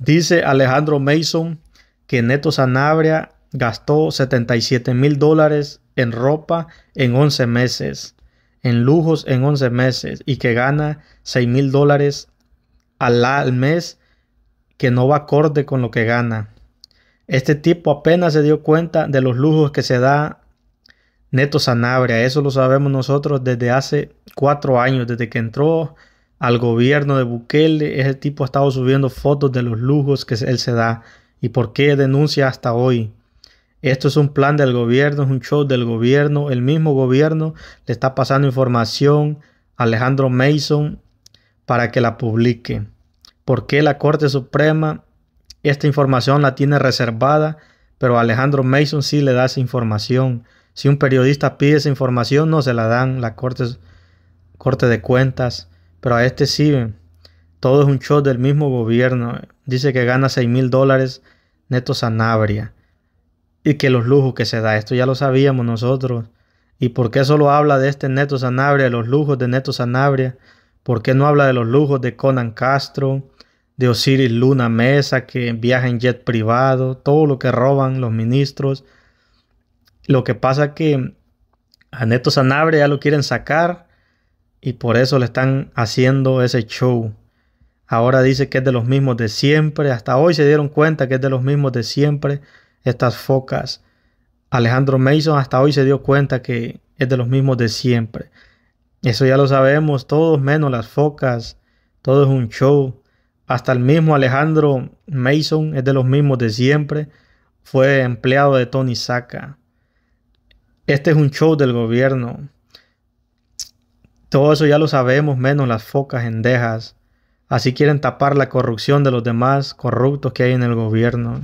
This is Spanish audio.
Dice Alejandro Mason que Neto Sanabria gastó 77 mil dólares en ropa en 11 meses, en lujos en 11 meses y que gana 6 mil dólares al mes que no va acorde con lo que gana. Este tipo apenas se dio cuenta de los lujos que se da Neto Sanabria. Eso lo sabemos nosotros desde hace cuatro años, desde que entró al gobierno de Bukele. Ese tipo ha estado subiendo fotos de los lujos que él se da y por qué denuncia hasta hoy. Esto es un plan del gobierno, es un show del gobierno. El mismo gobierno le está pasando información a Alejandro Mason para que la publique. ¿Por qué la Corte Suprema esta información la tiene reservada? Pero Alejandro Mason sí le da esa información. Si un periodista pide esa información, no se la dan la Corte, corte de Cuentas pero a este sí, todo es un show del mismo gobierno. Dice que gana 6 mil dólares neto Sanabria. Y que los lujos que se da, esto ya lo sabíamos nosotros. ¿Y por qué solo habla de este neto Sanabria, de los lujos de neto Sanabria? ¿Por qué no habla de los lujos de Conan Castro, de Osiris Luna Mesa, que viaja en jet privado, todo lo que roban los ministros? Lo que pasa que a Neto Sanabria ya lo quieren sacar y por eso le están haciendo ese show. Ahora dice que es de los mismos de siempre. Hasta hoy se dieron cuenta que es de los mismos de siempre estas focas. Alejandro Mason hasta hoy se dio cuenta que es de los mismos de siempre. Eso ya lo sabemos, todos menos las focas. Todo es un show. Hasta el mismo Alejandro Mason es de los mismos de siempre. Fue empleado de Tony Saca. Este es un show del gobierno. Todo eso ya lo sabemos, menos las focas endejas. Así quieren tapar la corrupción de los demás corruptos que hay en el gobierno.